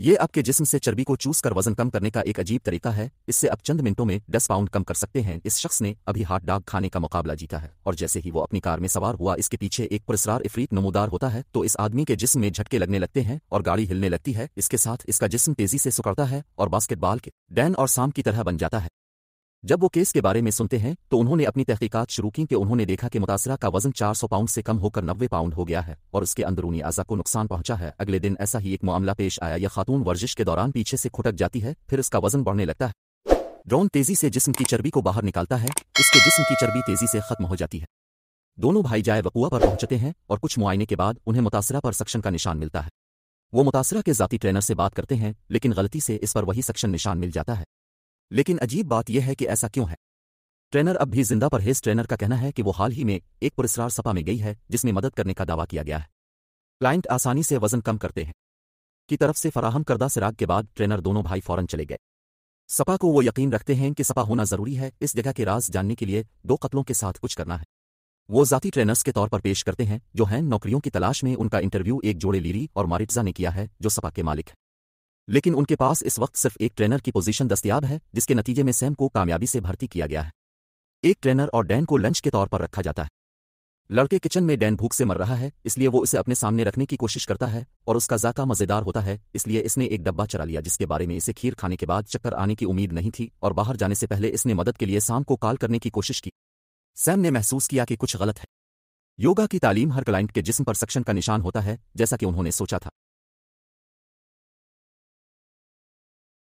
ये आपके जिस्म से चर्बी को चूस कर वजन कम करने का एक अजीब तरीका है इससे आप चंद मिनटों में दस पाउंड कम कर सकते हैं इस शख्स ने अभी हाथ डाक खाने का मुकाबला जीता है और जैसे ही वो अपनी कार में सवार हुआ इसके पीछे एक पुरस्कार इफरीत नमोदार होता है तो इस आदमी के जिस्म में झटके लगने लगते हैं और गाड़ी हिलने लगती है इसके साथ इसका जिसम तेजी से सुकड़ता है और बास्केटबॉल के डैन और शाम की तरह बन जाता है जब वो केस के बारे में सुनते हैं तो उन्होंने अपनी तहकीकात शुरू की कि उन्होंने देखा कि मुतासरा का वजन 400 पाउंड से कम होकर नब्बे पाउंड हो गया है और उसके अंदरूनी आज़ा को नुकसान पहुंचा है अगले दिन ऐसा ही एक मामला पेश आया यह खातून वर्जिश के दौरान पीछे से खुटक जाती है फिर उसका वजन बढ़ने लगता है ड्रोन तेजी से जिसम की चर्बी को बाहर निकालता है इसके जिसम की चर्बी तेजी से खत्म हो जाती है दोनों भाई जाए वकुआ पर पहुंचते हैं और कुछ मुआयने के बाद उन्हें मुतासरा पर सक्शन का निशान मिलता है वो मुतासरा के जाती ट्रेनर से बात करते हैं लेकिन गलती से इस पर वही सक्शन निशान मिल जाता है लेकिन अजीब बात यह है कि ऐसा क्यों है ट्रेनर अब भी जिंदा परहेज ट्रेनर का कहना है कि वो हाल ही में एक पुरस्कार सपा में गई है जिसमें मदद करने का दावा किया गया है क्लाइंट आसानी से वजन कम करते हैं की तरफ से फराहम करदा सिराग के बाद ट्रेनर दोनों भाई फौरन चले गए सपा को वो यकीन रखते हैं कि सपा होना जरूरी है इस जगह के राज जानने के लिए दो कत्लों के साथ कुछ करना है वो जाति ट्रेनर्स के तौर पर पेश करते हैं जो हैं नौकरियों की तलाश में उनका इंटरव्यू एक जोड़े लीरी और मारिट्जा ने किया है जो सपा के मालिक हैं लेकिन उनके पास इस वक्त सिर्फ एक ट्रेनर की पोजीशन दस्तियाब है जिसके नतीजे में सैम को कामयाबी से भर्ती किया गया है एक ट्रेनर और डैन को लंच के तौर पर रखा जाता है लड़के किचन में डैन भूख से मर रहा है इसलिए वो इसे अपने सामने रखने की कोशिश करता है और उसका जाका मजेदार होता है इसलिए इसने एक डब्बा चरा लिया जिसके बारे में इसे खीर खाने के बाद चक्कर आने की उम्मीद नहीं थी और बाहर जाने से पहले इसने मदद के लिए शाम को कॉल करने की कोशिश की सैम ने महसूस किया कि कुछ गलत है योगा की तालीम हर क्लाइंट के जिस्म पर सक्शन का निशान होता है जैसा कि उन्होंने सोचा था